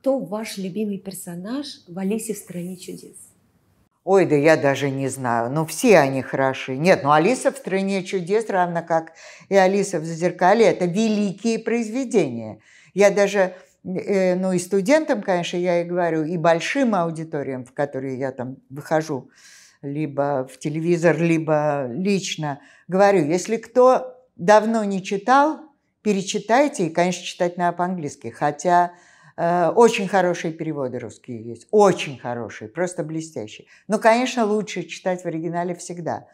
Кто ваш любимый персонаж в «Алисе в стране чудес»? Ой, да я даже не знаю. Ну, все они хороши. Нет, ну, «Алиса в стране чудес», равно как и «Алиса в зазеркале» – это великие произведения. Я даже, э, ну, и студентам, конечно, я и говорю, и большим аудиториям, в которые я там выхожу, либо в телевизор, либо лично, говорю, если кто давно не читал, перечитайте, и, конечно, читать надо по-английски, хотя Э, очень хорошие переводы русские есть, очень хорошие, просто блестящие. Но, конечно, лучше читать в оригинале всегда.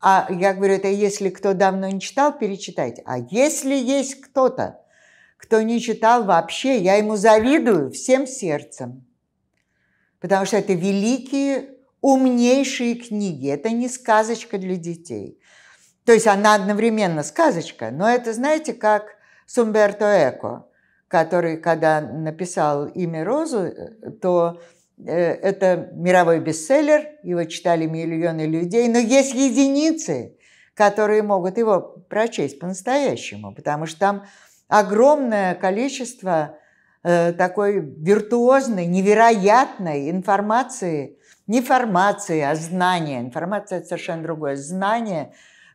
А я говорю, это если кто давно не читал, перечитайте. А если есть кто-то, кто не читал вообще, я ему завидую всем сердцем. Потому что это великие, умнейшие книги. Это не сказочка для детей. То есть она одновременно сказочка, но это, знаете, как Сумберто Эко – который, когда написал имя Розу, то э, это мировой бестселлер, его читали миллионы людей, но есть единицы, которые могут его прочесть по-настоящему, потому что там огромное количество э, такой виртуозной, невероятной информации, не формации, а знания. Информация – это совершенно другое. Знание,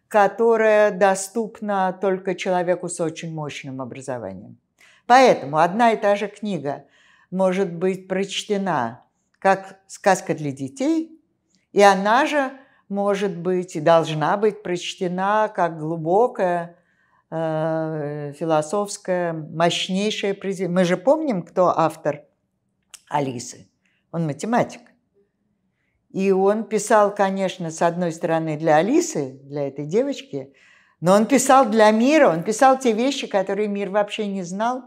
которое доступно только человеку с очень мощным образованием. Поэтому одна и та же книга может быть прочтена как сказка для детей, и она же может быть и должна быть прочтена как глубокая э, философская, мощнейшая произведение. Мы же помним, кто автор Алисы. Он математик. И он писал, конечно, с одной стороны для Алисы, для этой девочки, но он писал для мира, он писал те вещи, которые мир вообще не знал.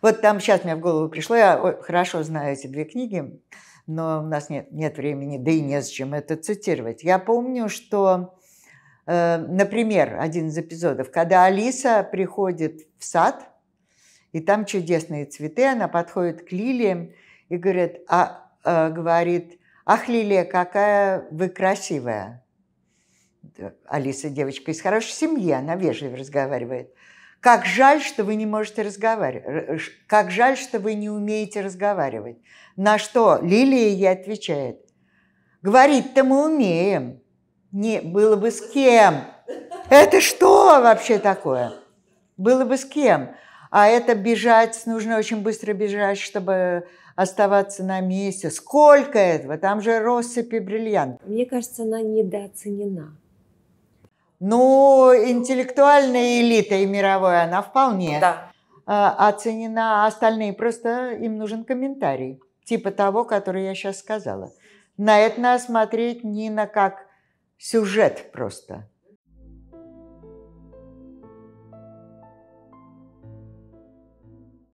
Вот там сейчас мне в голову пришло, я хорошо знаю эти две книги, но у нас нет, нет времени, да и не с это цитировать. Я помню, что, э, например, один из эпизодов, когда Алиса приходит в сад, и там чудесные цветы, она подходит к лилиям и говорит, а, э, говорит, ах, лилия, какая вы красивая. Э, Алиса девочка из хорошей семьи, она вежливо разговаривает. Как жаль, что вы не можете разговаривать. Как жаль, что вы не умеете разговаривать. На что Лилия ей отвечает. Говорить-то мы умеем. Не, было бы с кем. Это что вообще такое? Было бы с кем. А это бежать, нужно очень быстро бежать, чтобы оставаться на месте. Сколько этого? Там же россыпи бриллиантов. Мне кажется, она недооценена ну, элита и мировая она вполне да. А, оценена, остальные просто им нужен комментарий, типа того, который я сейчас сказала. На это надо смотреть не на как сюжет просто,